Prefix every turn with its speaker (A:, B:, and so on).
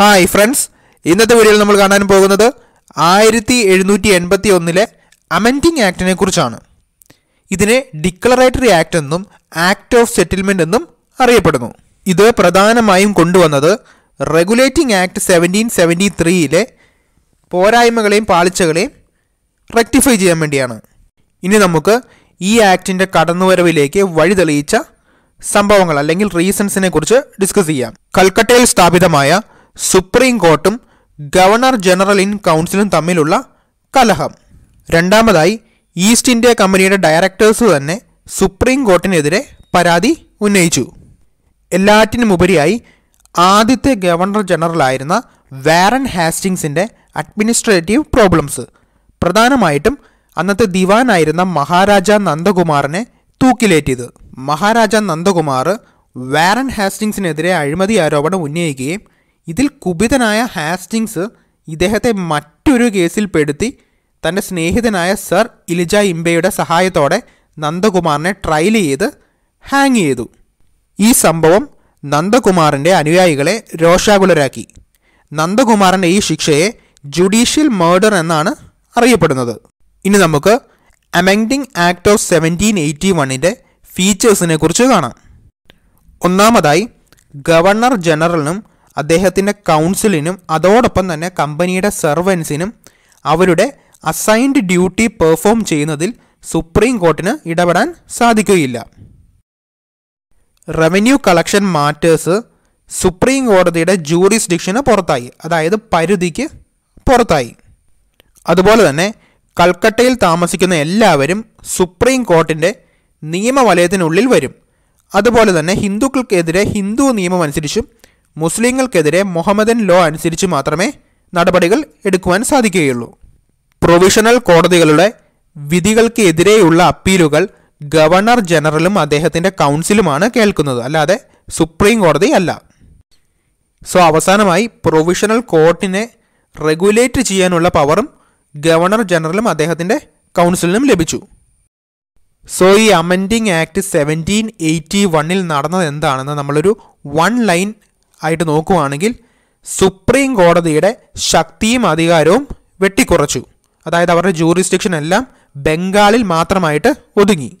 A: hi friends ഇന്നത്തെ വീഡിയോയിൽ നമ്മൾ കാണാൻ പോകുന്നത് ആയിരത്തി എഴുന്നൂറ്റി എൺപത്തി ഒന്നിലെ അമെൻറ്റിങ് ആക്ടിനെ കുറിച്ചാണ് ഇതിനെ ഡിക്ലറേറ്ററി ആക്ട് എന്നും ആക്ട് ഓഫ് സെറ്റിൽമെൻ്റ് എന്നും അറിയപ്പെടുന്നു ഇത് പ്രധാനമായും കൊണ്ടുവന്നത് റെഗുലേറ്റിംഗ് ആക്ട് സെവൻറ്റീൻ സെവൻറ്റി ത്രീയിലെ പോരായ്മകളെയും പാളിച്ചകളെയും റെക്ടിഫൈ ചെയ്യാൻ വേണ്ടിയാണ് ഇനി നമുക്ക് ഈ ആക്ടിൻ്റെ കടന്നുവരവിലേക്ക് വഴിതെളിയിച്ച സംഭവങ്ങൾ അല്ലെങ്കിൽ റീസൺസിനെ കുറിച്ച് ഡിസ്കസ് ചെയ്യാം കൽക്കട്ടയിൽ സ്ഥാപിതമായ സുപ്രീം കോർട്ടും ഗവർണർ ജനറൽ ഇൻ കൗൺസിലും തമ്മിലുള്ള കലഹം രണ്ടാമതായി ഈസ്റ്റ് ഇന്ത്യ കമ്പനിയുടെ ഡയറക്ടേഴ്സ് തന്നെ സുപ്രീം കോർട്ടിനെതിരെ പരാതി ഉന്നയിച്ചു എല്ലാറ്റിനുമുപരിയായി ആദ്യത്തെ ഗവർണർ ജനറലായിരുന്ന വാരൻ ഹാസ്റ്റിങ്സിൻ്റെ അഡ്മിനിസ്ട്രേറ്റീവ് പ്രോബ്ലംസ് പ്രധാനമായിട്ടും അന്നത്തെ ദിവാനായിരുന്ന മഹാരാജ നന്ദകുമാറിനെ തൂക്കിലേറ്റിയത് മഹാരാജ നന്ദകുമാർ വാരൻ ഹാസ്റ്റിങ്സിനെതിരെ അഴിമതി ആരോപണം ഉന്നയിക്കുകയും ഇതിൽ കുപിതനായ ഹാസ്റ്റിങ്സ് ഇദ്ദേഹത്തെ മറ്റൊരു കേസിൽ പെടുത്തി തൻ്റെ സ്നേഹിതനായ സർ ഇലിജ ഇംബയുടെ സഹായത്തോടെ നന്ദകുമാറിനെ ട്രയൽ ചെയ്ത് ഹാങ് ചെയ്തു ഈ സംഭവം നന്ദകുമാറിൻ്റെ അനുയായികളെ രോഷാകുലരാക്കി നന്ദകുമാറിൻ്റെ ഈ ശിക്ഷയെ ജുഡീഷ്യൽ മേർഡർ എന്നാണ് അറിയപ്പെടുന്നത് ഇനി നമുക്ക് amending act of seventeen eighty വണ്ണിൻ്റെ ഫീച്ചേഴ്സിനെ കുറിച്ച് കാണാം ഒന്നാമതായി ഗവർണർ ജനറലിനും അദ്ദേഹത്തിൻ്റെ കൗൺസിലിനും അതോടൊപ്പം തന്നെ കമ്പനിയുടെ സെർവൻസിനും അവരുടെ അസൈൻഡ് ഡ്യൂട്ടി പെർഫോം ചെയ്യുന്നതിൽ സുപ്രീം കോർട്ടിന് ഇടപെടാൻ സാധിക്കുകയില്ല റവന്യൂ കളക്ഷൻ മാറ്റേഴ്സ് സുപ്രീം കോടതിയുടെ ജൂറിസ്ഡിക്ഷന് പുറത്തായി അതായത് പരിധിക്ക് പുറത്തായി അതുപോലെ തന്നെ കൽക്കട്ടയിൽ താമസിക്കുന്ന എല്ലാവരും സുപ്രീം കോർട്ടിൻ്റെ നിയമവലയത്തിനുള്ളിൽ വരും അതുപോലെ തന്നെ ഹിന്ദുക്കൾക്കെതിരെ ഹിന്ദു നിയമമനുസരിച്ചും മുസ്ലിങ്ങൾക്കെതിരെ മുഹമ്മദൻ ലോ അനുസരിച്ച് മാത്രമേ നടപടികൾ എടുക്കുവാൻ സാധിക്കുകയുള്ളൂ പ്രൊവിഷണൽ കോടതികളുടെ വിധികൾക്ക് എതിരെയുള്ള അപ്പീലുകൾ ഗവർണർ ജനറലും അദ്ദേഹത്തിൻ്റെ കൗൺസിലുമാണ് കേൾക്കുന്നത് അല്ലാതെ സുപ്രീം കോടതി അല്ല സോ അവസാനമായി പ്രൊവിഷണൽ കോർട്ടിനെ റെഗുലേറ്റ് ചെയ്യാനുള്ള പവറും ഗവർണർ ജനറലും അദ്ദേഹത്തിൻ്റെ കൗൺസിലിനും ലഭിച്ചു സോ ഈ അമെൻഡിങ് ആക്ട് സെവൻറ്റീൻ എയ്റ്റി വണ്ണിൽ നടന്നത് എന്താണെന്ന് നമ്മളൊരു വൺ ലൈൻ ആയിട്ട് നോക്കുവാണെങ്കിൽ സുപ്രീം കോടതിയുടെ ശക്തിയും അധികാരവും വെട്ടിക്കുറച്ചു അതായത് അവരുടെ ജൂറിസ്ഡിക്ഷൻ എല്ലാം ബംഗാളിൽ മാത്രമായിട്ട് ഒതുങ്ങി